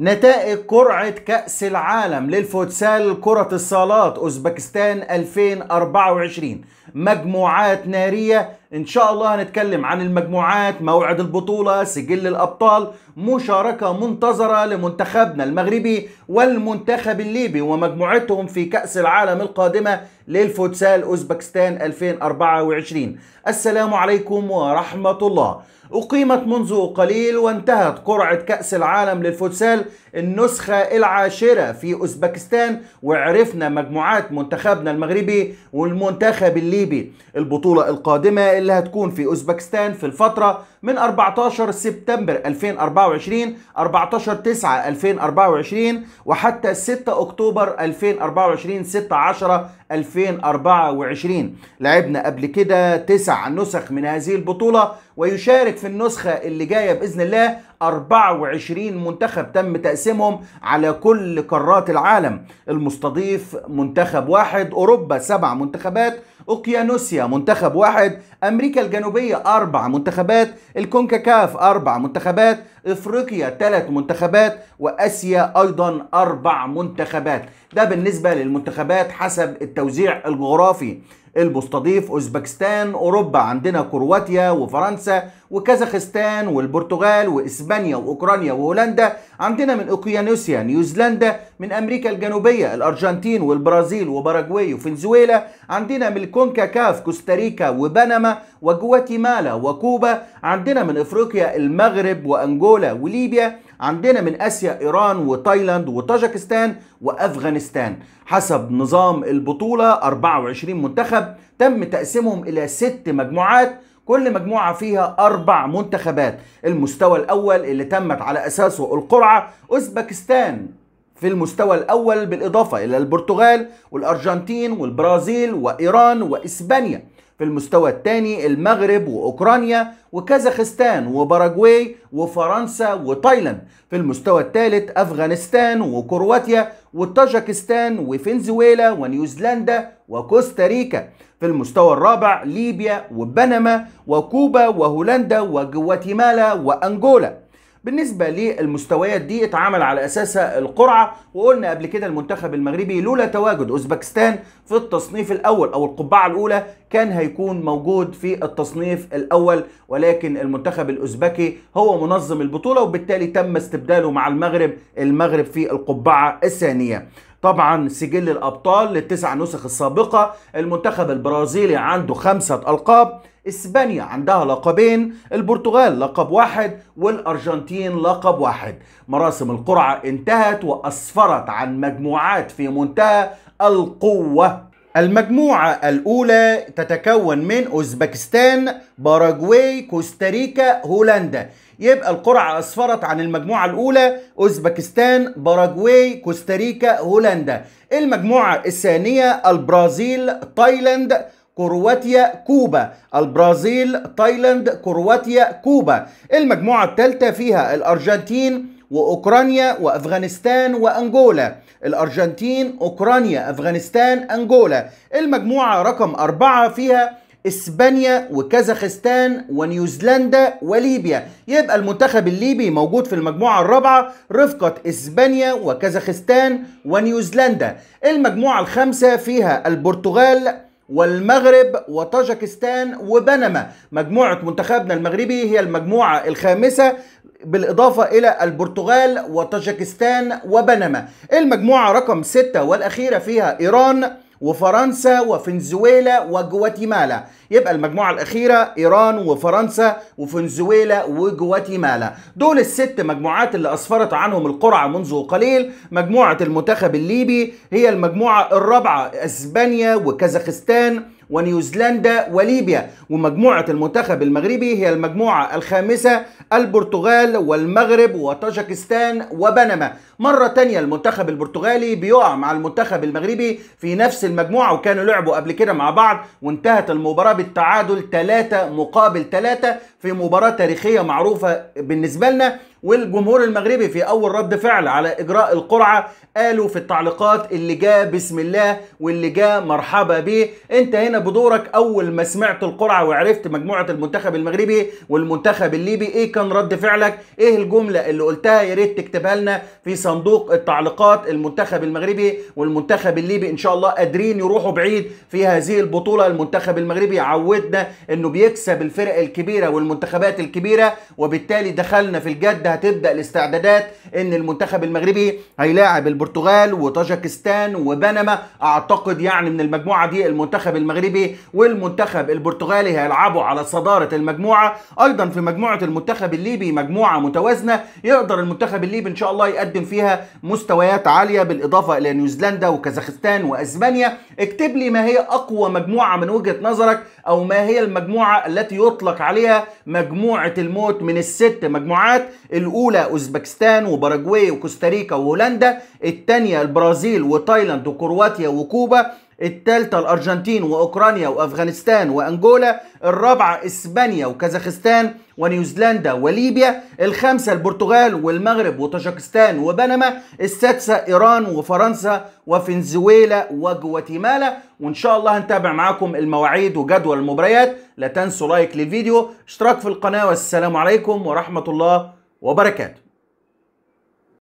نتائج قرعة كأس العالم للفوتسال كرة الصالات أوزبكستان 2024 مجموعات نارية ان شاء الله هنتكلم عن المجموعات موعد البطولة سجل الابطال مشاركة منتظرة لمنتخبنا المغربي والمنتخب الليبي ومجموعتهم في كأس العالم القادمة للفوتسال أوزبكستان 2024 السلام عليكم ورحمة الله أقيمت منذ قليل وانتهت قرعة كأس العالم للفوتسال النسخة العاشرة في أوزبكستان وعرفنا مجموعات منتخبنا المغربي والمنتخب الليبي البطولة القادمة اللي هتكون في أوزبكستان في الفترة من 14 سبتمبر 2024 14 9 2024 وحتى 6 أكتوبر 2024 6 10 2024 لعبنا قبل كده تسع نسخ من هذه البطولة ويشارك في النسخة اللي جاية بإذن الله 24 منتخب تم تقسيمهم على كل قارات العالم المستضيف منتخب واحد أوروبا سبع منتخبات أوكيانوسيا منتخب واحد أمريكا الجنوبية أربع منتخبات الكونكاكاف أربع منتخبات إفريقيا ثلاث منتخبات وآسيا أيضا أربع منتخبات ده بالنسبة للمنتخبات حسب التوزيع الجغرافي المستضيف اوزبكستان اوروبا عندنا كرواتيا وفرنسا وكازاخستان والبرتغال واسبانيا واوكرانيا وهولندا عندنا من اوكيانوسيا نيوزيلندا من امريكا الجنوبيه الارجنتين والبرازيل وباراجواي وفنزويلا عندنا من الكونكاكاف كوستاريكا وبنما وجواتيمالا وكوبا عندنا من افريقيا المغرب وانجولا وليبيا عندنا من اسيا ايران وتايلاند وطاجكستان وافغانستان حسب نظام البطوله 24 منتخب تم تقسيمهم الى ست مجموعات كل مجموعة فيها أربع منتخبات المستوى الأول اللي تمت على أساسه القرعة أوزبكستان في المستوى الأول بالإضافة إلى البرتغال والأرجنتين والبرازيل وإيران وإسبانيا في المستوى الثاني المغرب واوكرانيا وكازاخستان وباراغواي وفرنسا وتايلاند في المستوى الثالث افغانستان وكرواتيا وطاجكستان وفنزويلا ونيوزيلندا وكوستاريكا في المستوى الرابع ليبيا وبنما وكوبا وهولندا وجواتيمالا وانجولا بالنسبة للمستويات دي اتعمل على أساسها القرعة وقلنا قبل كده المنتخب المغربي لولا تواجد أوزبكستان في التصنيف الأول أو القبعة الأولى كان هيكون موجود في التصنيف الأول ولكن المنتخب الأوزبكي هو منظم البطولة وبالتالي تم استبداله مع المغرب المغرب في القبعة الثانية طبعا سجل الابطال للتسع نسخ السابقه المنتخب البرازيلي عنده خمسه القاب اسبانيا عندها لقبين البرتغال لقب واحد والارجنتين لقب واحد مراسم القرعه انتهت واسفرت عن مجموعات في منتهى القوه المجموعة الأولى تتكون من أوزبكستان، باراغواي، كوستاريكا، هولندا. يبقى القرعة أسفرت عن المجموعة الأولى أوزبكستان، باراغواي، كوستاريكا، هولندا. المجموعة الثانية البرازيل، تايلاند، كرواتيا كوبا البرازيل تايلاند كرواتيا كوبا المجموعة الثالثة فيها الأرجنتين وأوكرانيا وأفغانستان وأنجولا الأرجنتين أوكرانيا أفغانستان أنجولا المجموعة رقم أربعة فيها اسبانيا وكازاخستان ونيوزيلندا وليبيا يبقى المنتخب الليبي موجود في المجموعه الرابعه رفقه اسبانيا وكازاخستان ونيوزيلندا المجموعه الخامسه فيها البرتغال والمغرب وطاجكستان وبنما مجموعة منتخبنا المغربي هي المجموعة الخامسة بالإضافة إلى البرتغال وطاجكستان وبنما المجموعة رقم ستة والأخيرة فيها إيران وفرنسا وفنزويلا وجواتيمالا يبقى المجموعة الأخيرة إيران وفرنسا وفنزويلا وجواتيمالا دول الست مجموعات اللي أسفرت عنهم القرعة منذ قليل مجموعة المنتخب الليبي هي المجموعة الرابعة إسبانيا وكازاخستان ونيوزيلندا وليبيا ومجموعة المنتخب المغربي هي المجموعة الخامسة البرتغال والمغرب وطاجكستان وبنما مرة تانية المنتخب البرتغالي بيقع مع المنتخب المغربي في نفس المجموعة وكانوا لعبوا قبل كده مع بعض وانتهت المباراة بالتعادل 3 مقابل 3 في مباراة تاريخية معروفة بالنسبة لنا والجمهور المغربي في أول رد فعل على إجراء القرعة قالوا في التعليقات اللي جاء بسم الله واللي جاء مرحبا بيه أنت هنا بدورك أول ما سمعت القرعة وعرفت مجموعة المنتخب المغربي والمنتخب الليبي إيه كان رد فعلك إيه الجملة اللي قلتها يا ريت تكتبها لنا في صندوق التعليقات المنتخب المغربي والمنتخب الليبي إن شاء الله قادرين يروحوا بعيد في هذه البطولة المنتخب المغربي عودنا إنه بيكسب الفرق الكبيرة والمنتخب المنتخبات الكبيره وبالتالي دخلنا في الجد هتبدا الاستعدادات ان المنتخب المغربي هيلاعب البرتغال وطاجكستان وبنما اعتقد يعني من المجموعه دي المنتخب المغربي والمنتخب البرتغالي هيلعبوا على صداره المجموعه ايضا في مجموعه المنتخب الليبي مجموعه متوازنه يقدر المنتخب الليبي ان شاء الله يقدم فيها مستويات عاليه بالاضافه الى نيوزيلندا وكازاخستان واسبانيا اكتب لي ما هي اقوى مجموعه من وجهه نظرك او ما هي المجموعه التي يطلق عليها مجموعة الموت من الست مجموعات الأولى أوزبكستان وباراجواي وكوستاريكا وهولندا الثانية البرازيل وتايلاند وكرواتيا وكوبا الثالثة الأرجنتين وأوكرانيا وأفغانستان وأنجولا الرابعة إسبانيا وكازاخستان ونيوزيلندا وليبيا الخامسة البرتغال والمغرب وطاجكستان وبنما السادسة إيران وفرنسا وفنزويلا وجواتيمالا وإن شاء الله هنتابع معاكم المواعيد وجدول المباريات لا تنسوا لايك للفيديو اشتراك في القناة والسلام عليكم ورحمة الله وبركاته